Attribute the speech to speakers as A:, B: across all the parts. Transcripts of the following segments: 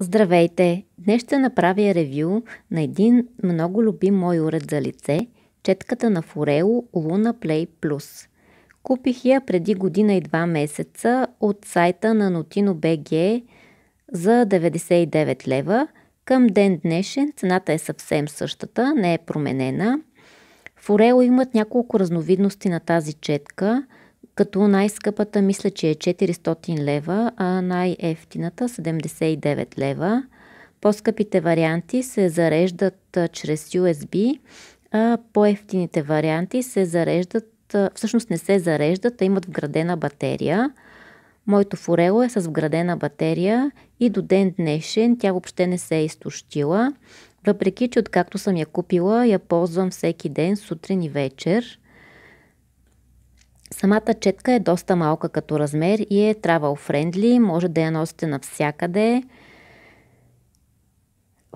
A: Здравейте! Днес ще направя ревю на един много любим мой уред за лице – четката на Фурео Luna Play Plus. Купих я преди година и два месеца от сайта на BG за 99 лева. Към ден днешен цената е съвсем същата, не е променена. Foreo имат няколко разновидности на тази четка – като най-скъпата мисля, че е 400 лева, а най-ефтината 79 лева. По-скъпите варианти се зареждат чрез USB, а по-ефтините варианти се зареждат, всъщност не се зареждат, а имат вградена батерия. Моето форело е с вградена батерия и до ден днешен тя въобще не се е изтощила, въпреки че откакто съм я купила, я ползвам всеки ден, сутрин и вечер. Самата четка е доста малка като размер и е travel friendly, може да я носите навсякъде.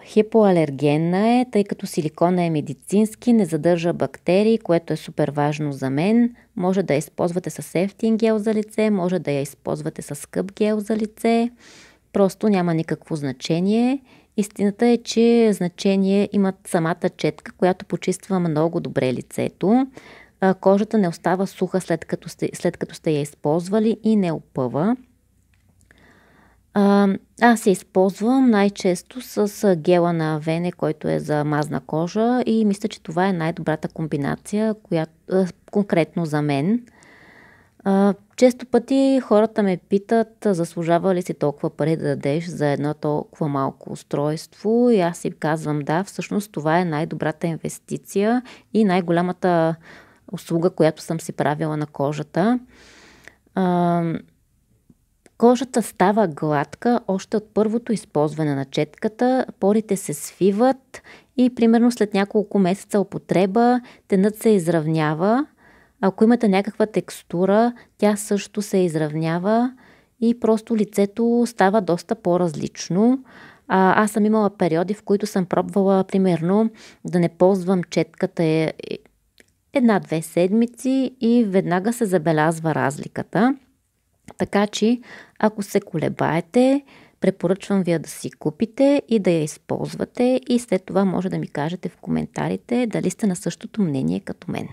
A: Хипоалергенна е, тъй като силикона е медицински, не задържа бактерии, което е супер важно за мен. Може да я използвате с ефтин гел за лице, може да я използвате с скъп гел за лице. Просто няма никакво значение. Истината е, че значение имат самата четка, която почиства много добре лицето кожата не остава суха след като сте, след като сте я използвали и не опъва. аз се използвам най-често с гела на Вене, който е за мазна кожа и мисля, че това е най-добрата комбинация, която, конкретно за мен. А, често пъти хората ме питат, заслужава ли си толкова пари да дадеш за едно толкова малко устройство и аз им казвам да, всъщност това е най-добрата инвестиция и най-голямата услуга, която съм си правила на кожата. А, кожата става гладка още от първото използване на четката, порите се свиват и примерно след няколко месеца употреба тенът се изравнява. Ако имате някаква текстура, тя също се изравнява и просто лицето става доста по-различно. А, аз съм имала периоди, в които съм пробвала, примерно, да не ползвам четката е, е, една-две седмици и веднага се забелязва разликата. Така че, ако се колебаете, препоръчвам ви да си купите и да я използвате и след това може да ми кажете в коментарите дали сте на същото мнение като мен.